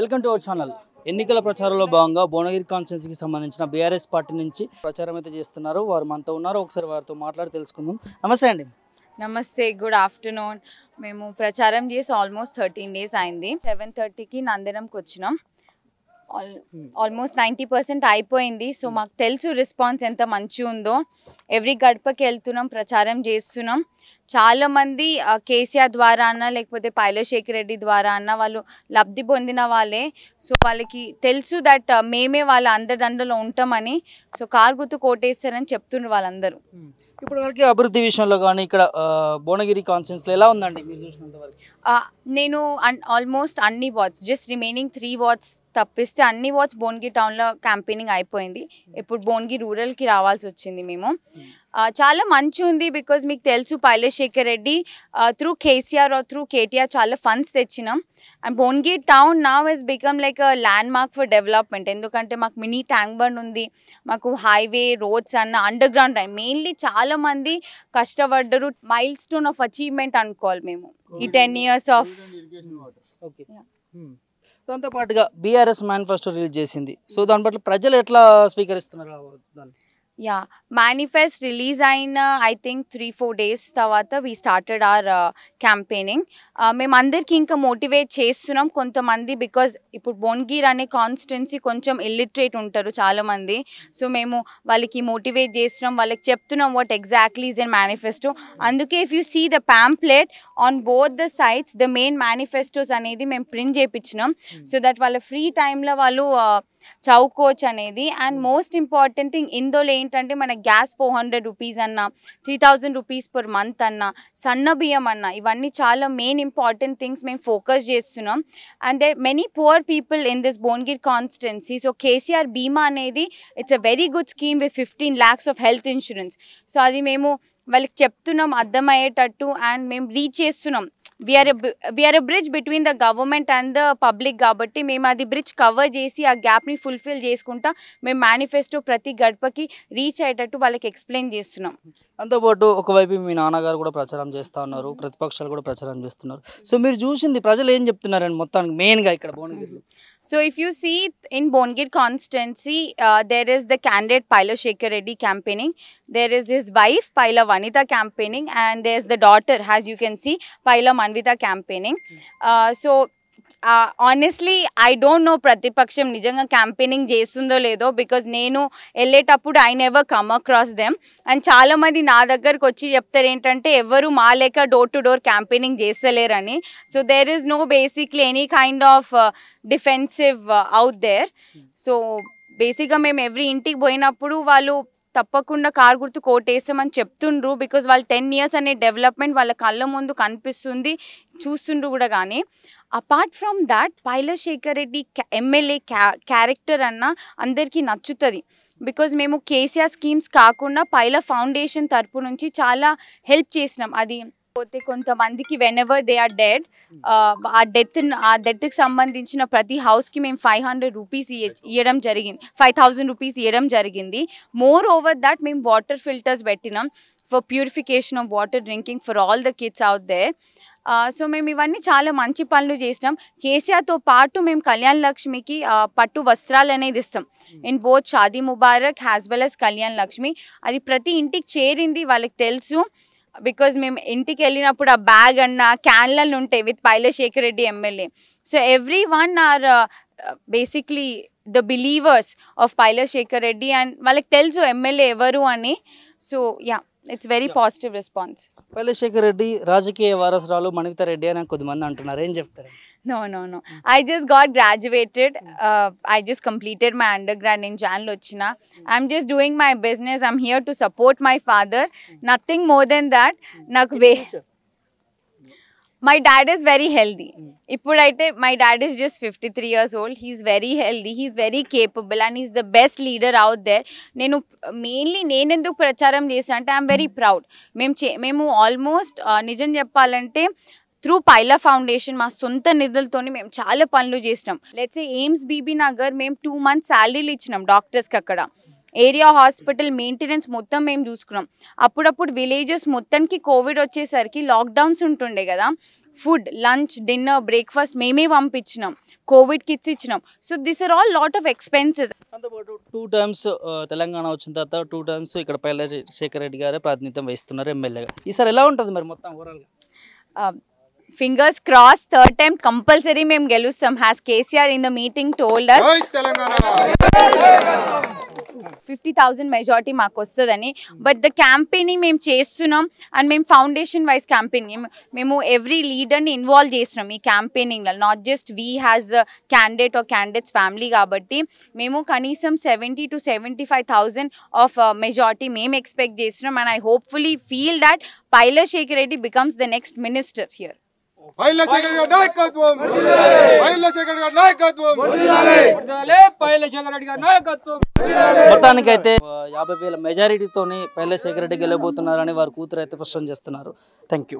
Welcome to our channel ఎన్నికల ప్రచారంలో భాగంగా భువనగిరి కి సంబంధించిన బీఆర్ఎస్ పార్టీ నుంచి ప్రచారం అయితే చేస్తున్నారు వారు మనతో ఉన్నారు ఒకసారి వారితో మాట్లాడి తెలుసుకుందాం నమస్తే అండి నమస్తే గుడ్ ఆఫ్టర్నూన్ మేము ప్రచారం చేసి ఆల్మోస్ట్ థర్టీన్ డేస్ అయింది సెవెన్ థర్టీకి నందనంకి వచ్చినాం Hmm. ఆల్మోస్ట్ నైంటీ పర్సెంట్ అయిపోయింది సో hmm. మాకు తెలుసు రెస్పాన్స్ ఎంత మంచి ఉందో ఎవ్రీ గడపకి వెళ్తున్నాం ప్రచారం చేస్తున్నాం చాలామంది కేసీఆర్ ద్వారా అన్న లేకపోతే పైలశేఖర్ రెడ్డి ద్వారా అన్న వాళ్ళు లబ్ధి పొందిన వాళ్ళే సో వాళ్ళకి తెలుసు దట్ మేమే వాళ్ళ అందరి దండలో ఉంటామని సో కార్ గుర్తు కోటేస్తారని చెప్తుండ్రు వాళ్ళందరూ hmm. ఇప్పుడు వరకు అభివృద్ధి విషయంలో కానీ ఇక్కడ భువనగిరి లో ఎలా ఉందండి మీరు చూసినంత వరకు నేను ఆల్మోస్ట్ అన్ని wards just remaining three wards తప్పిస్తే అన్ని వాచ్ బోన్గి టౌన్లో క్యాంపెయినింగ్ అయిపోయింది hmm. ఇప్పుడు బోన్గి రూరల్కి రావాల్సి వచ్చింది మేము hmm. చాలా మంచి ఉంది బికాజ్ మీకు తెలుసు పైలశేఖర్ రెడ్డి త్రూ కేసీఆర్ త్రూ కేటీఆర్ చాలా ఫండ్స్ తెచ్చినాం అండ్ బోన్గి టౌన్ నా is become like land mark for development ఎందుకంటే మాకు మినీ ట్యాంక్ బండ్ ఉంది మాకు హైవే రోడ్స్ అన్న అండర్ గ్రౌండ్ రైన్ మెయిన్లీ చాలామంది కష్టపడ్డరు మైల్ స్టోన్ ఆఫ్ అచీవ్మెంట్ అనుకోవాలి మేము ఈ టెన్ ఇయర్స్ ఆఫ్ దాంతో పాటుగా బీఆర్ఎస్ మేనిఫెస్టో రిలీజ్ చేసింది సో దాని బట్టి ప్రజలు ఎట్లా స్వీకరిస్తున్నారు దాన్ని యా మేనిఫెస్ట్ రిలీజ్ అయిన I think three four days తర్వాత వీ స్టార్టెడ్ ఆర్ క్యాంపెయినింగ్ మేము అందరికీ ఇంకా మోటివేట్ చేస్తున్నాం కొంతమంది బికాజ్ ఇప్పుడు బోన్గీర్ అనే కాన్స్టెన్సీ కొంచెం ఇల్లిటరేట్ ఉంటారు చాలామంది సో మేము వాళ్ళకి మోటివేట్ చేస్తున్నాం వాళ్ళకి చెప్తున్నాం what exactly is an manifesto అందుకే if you see the pamphlet on both the sites the main manifestos అనేది మేము ప్రింట్ చేయించినాం సో దట్ వాళ్ళ ఫ్రీ టైంలో వాళ్ళు uh, చౌకోచ్ అనేది అండ్ మోస్ట్ ఇంపార్టెంట్ థింగ్ ఇందులో ఏంటంటే మన గ్యాస్ ఫోర్ హండ్రెడ్ రూపీస్ అన్న three thousand rupees per month అన్న సన్న బియ్యం అన్న ఇవన్నీ చాలా మెయిన్ ఇంపార్టెంట్ థింగ్స్ మేము ఫోకస్ చేస్తున్నాం and they many poor people in this Bhongir constituency so KCR Bima అనేది it's a very good scheme with fifteen lakhs of health insurance so అది మేము వాళ్ళకి చెప్తున్నాం అర్థమయ్యేటట్టు అండ్ మేము రీచ్ చేస్తున్నాం we are we are a bridge between the government and the public కాబట్టి మేము అది బ్రిడ్జ్ కవర్ చేసి ఆ గ్యాప్ని ఫుల్ఫిల్ చేసుకుంటా మేము మేనిఫెస్టో ప్రతి గడపకి రీచ్ అయ్యేటట్టు వాళ్ళకి ఎక్స్ప్లెయిన్ చేస్తున్నాం అంతోపాటు ఒకవైపు మీ నాన్నగారు కూడా ప్రచారం చేస్తూ ఉన్నారు ప్రతిపక్షాలు కూడా ప్రచారం చేస్తున్నారు సో మీరు చూసింది ప్రజలు ఏం చెప్తున్నారండి మొత్తానికి మెయిన్గా ఇక్కడ భువనగిరిలో So if you see in Bongate constancy, uh, there is the candidate Pilo Shekhar Reddy campaigning. There is his wife Pila Vanita campaigning and there's the daughter as you can see Pila Manvita campaigning. Hmm. Uh, so honestly I don't know ప్రతిపక్షం నిజంగా campaigning చేస్తుందో లేదో because నేను వెళ్ళేటప్పుడు I never come across them and చాలామంది నా దగ్గరకు వచ్చి చెప్తారు ఏంటంటే ఎవరు మా లేక డోర్ టు డోర్ క్యాంపెయినింగ్ చేస్తలేరని so there is no basically any kind of defensive out there so బేసిక్గా మేము ఎవ్రీ ఇంటికి పోయినప్పుడు వాళ్ళు తప్పకుండా కార్ గుర్తు కోటేసామని చెప్తుండ్రు బికాజ్ వాళ్ళు టెన్ ఇయర్స్ అనే డెవలప్మెంట్ వాళ్ళ కళ్ళ ముందు కనిపిస్తుంది చూస్తుండ్రు కూడా కానీ apart from that పైల Shekar Reddy MLA character అన్న అందరికీ నచ్చుతుంది బికాజ్ మేము కేసీఆర్ స్కీమ్స్ కాకుండా పైల ఫౌండేషన్ తరపు నుంచి చాలా హెల్ప్ చేసినాం అది పోతే కొంతమందికి ever they are dead ah death ah డెత్కి సంబంధించిన ప్రతి హౌస్కి మేము ఫైవ్ హండ్రెడ్ రూపీస్ ఇవ్వడం జరిగింది ఫైవ్ థౌజండ్ రూపీస్ ఇవ్వడం జరిగింది మోర్ ఓవర్ దాట్ మేము వాటర్ ఫిల్టర్స్ పెట్టినాం for purification of water drinking for all the kids out there so మేము ఇవన్నీ చాలా మంచి పనులు చేసినాం కేసీఆర్తో పాటు మేము కళ్యాణ్ లక్ష్మికి పట్టు వస్త్రాలు అనేది ఇస్తాం in both Shaadi Mubarak as well as Kalyan Lakshmi అది ప్రతి ఇంటికి చేరింది వాళ్ళకి తెలుసు బికాజ్ మేము ఇంటికి వెళ్ళినప్పుడు ఆ బ్యాగ్ అన్న క్యాన్లను ఉంటాయి with పైల Shekar Reddy MLA so every one or basically the believers of పైల Shekar Reddy and వాళ్ళకి తెలుసు ఎమ్మెల్యే ఎవరు అని so yeah it's very positive response పల్లెశేఖర్ Reddy రాజకీయ వారసురాలు మణిత రెడ్డి అని కొద్దిమంది అంటున్నారు ఏం చెప్తారు no no no I just got graduated I just completed my under grad నేను జాన్లో వచ్చిన I'm just doing my business I'm here to support my father nothing more than that నాకు వే my dad is very healthy ఇప్పుడైతే my dad is just fifty three years old he is very healthy he is very capable and is the best leader out there నేను mainly నేను ఎందుకు ప్రచారం చేశాను అంటే I'm very proud మేము చే మేము ఆల్మోస్ట్ uh, నిజం చెప్పాలంటే త్రూ పైలా ఫౌండేషన్ మా సొంత నిధులతో మేము చాలా పనులు చేసినాం లెట్స్ ఎయిమ్స్ బీబీ నగర్ మేము టూ మంత్స్ శాలరీలు ఇచ్చినాం డాక్టర్స్కి అక్కడ ఏరియా హాస్పిటల్ మెయింటెనెన్స్ మొత్తం మేము చూసుకున్నాం అప్పుడప్పుడు విలేజెస్ మొత్తానికి కోవిడ్ వచ్చేసరికి లాక్డౌన్స్ ఉంటుండే కదా ఫుడ్ లంచ్ డిన్నర్ బ్రేక్ఫాస్ట్ మేమే పంపించినాం కోవిడ్ కిట్స్ ఇచ్చినాం so this are all lot of expenses అంతేపాటు టూ టైమ్స్ తెలంగాణ వచ్చిన తర్వాత టూ టైమ్స్ ఇక్కడ పైల శేఖర్ రెడ్డి గారే ప్రాతినిధ్యం వహిస్తున్నారు ఎమ్మెల్యేగా ఈసారి ఎలా ఉంటుంది మరి మొత్తం ఓవరాల్గా fingers cross third time compulsory మేము గెలుస్తాం has KCR in the meeting told a fifty thousand majority మాకు వస్తుందని బట్ ద క్యాంపెయినింగ్ మేము చేస్తున్నాం అండ్ మేము ఫౌండేషన్ వైజ్ క్యాంపెయినింగ్ మేము ఎవ్రీ లీడర్ని ఇన్వాల్వ్ చేస్తున్నాం ఈ క్యాంపెయినింగ్లో not just we has candidate or candidates family కాబట్టి మేము కనీసం seventy to seventy five of majority మేము ఎక్స్పెక్ట్ చేస్తున్నాం and I hopefully feel that పైల Shekar Reddy becomes the next minister here Paila Shekar గారి నాయకత్వం పైల శేఖర్ నాయకత్వం పైల శేఖర్ మొత్తానికైతే యాభై వేల మెజారిటీతోనే పైల శేఖర్ రెడ్డి గెలబోతున్నారని వారు కూతురు అయితే స్పష్టం చేస్తున్నారు థ్యాంక్